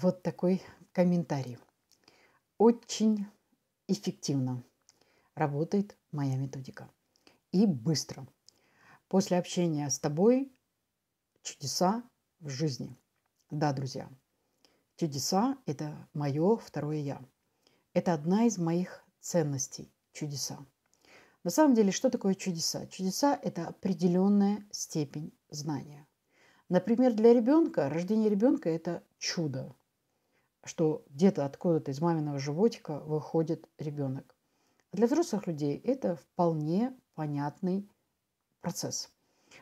вот такой комментарий. Очень эффективно работает моя методика. И быстро. После общения с тобой чудеса в жизни. Да, друзья, чудеса – это мое второе «я». Это одна из моих ценностей – чудеса. На самом деле, что такое чудеса? Чудеса – это определенная степень знания. Например, для ребенка, рождение ребенка – это чудо что где-то откуда-то из маминого животика выходит ребенок. А для взрослых людей это вполне понятный процесс.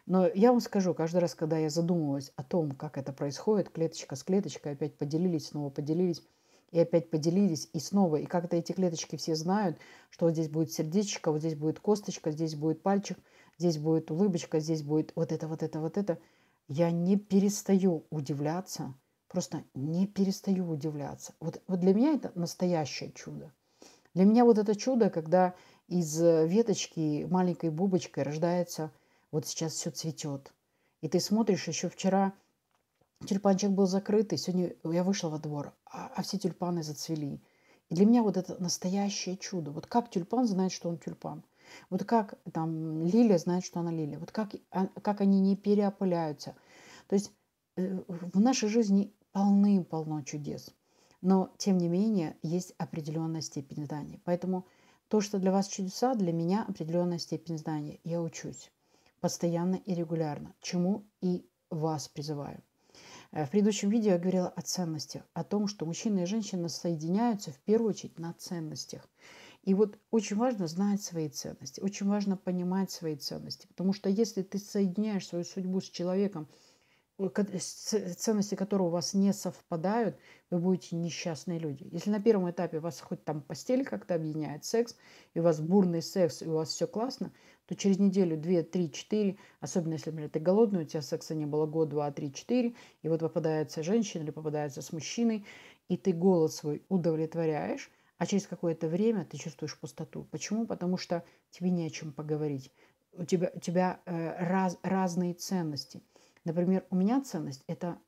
Но я вам скажу, каждый раз, когда я задумывалась о том, как это происходит, клеточка с клеточкой, опять поделились, снова поделились, и опять поделились, и снова, и как-то эти клеточки все знают, что вот здесь будет сердечко, вот здесь будет косточка, здесь будет пальчик, здесь будет улыбочка, здесь будет вот это, вот это, вот это. Я не перестаю удивляться – просто не перестаю удивляться. Вот, вот для меня это настоящее чудо. Для меня вот это чудо, когда из э, веточки маленькой бубочкой рождается, вот сейчас все цветет. И ты смотришь, еще вчера тюльпанчик был закрытый, сегодня я вышла во двор, а, а все тюльпаны зацвели. И для меня вот это настоящее чудо. Вот как тюльпан знает, что он тюльпан. Вот как там лилия знает, что она лилия. Вот как, а, как они не переопыляются. То есть э, в нашей жизни полным-полно чудес. Но, тем не менее, есть определенная степень знаний. Поэтому то, что для вас чудеса, для меня определенная степень знаний. Я учусь постоянно и регулярно, чему и вас призываю. Э, в предыдущем видео я говорила о ценностях, о том, что мужчина и женщина соединяются в первую очередь на ценностях. И вот очень важно знать свои ценности, очень важно понимать свои ценности, потому что если ты соединяешь свою судьбу с человеком – Э, э, э, ценности которые у вас не совпадают, вы будете несчастные люди. Если на первом этапе у вас хоть там постель как-то объединяет секс, и у вас бурный секс, и у вас все классно, то через неделю, две, три, четыре, особенно если, например, ты голодный, у тебя секса не было год, два, три, четыре, и вот попадается женщина или попадается с мужчиной, и ты голод свой удовлетворяешь, а через какое-то время ты чувствуешь пустоту. Почему? Потому что тебе не о чем поговорить. У тебя, у тебя э, раз, разные ценности – Например, у меня ценность – это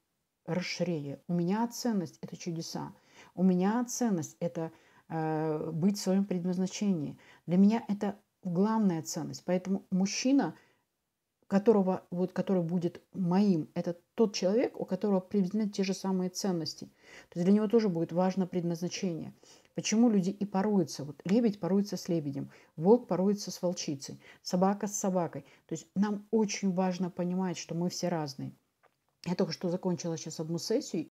расширение, у меня ценность – это чудеса, у меня ценность – это э, быть в своем предназначении. Для меня это главная ценность. Поэтому мужчина, которого, вот, который будет моим, это тот человек, у которого приблизительно те же самые ценности. То есть для него тоже будет важно предназначение. Почему люди и пороются? Вот лебедь пороется с лебедем, волк пороется с волчицей, собака с собакой. То есть нам очень важно понимать, что мы все разные. Я только что закончила сейчас одну сессию,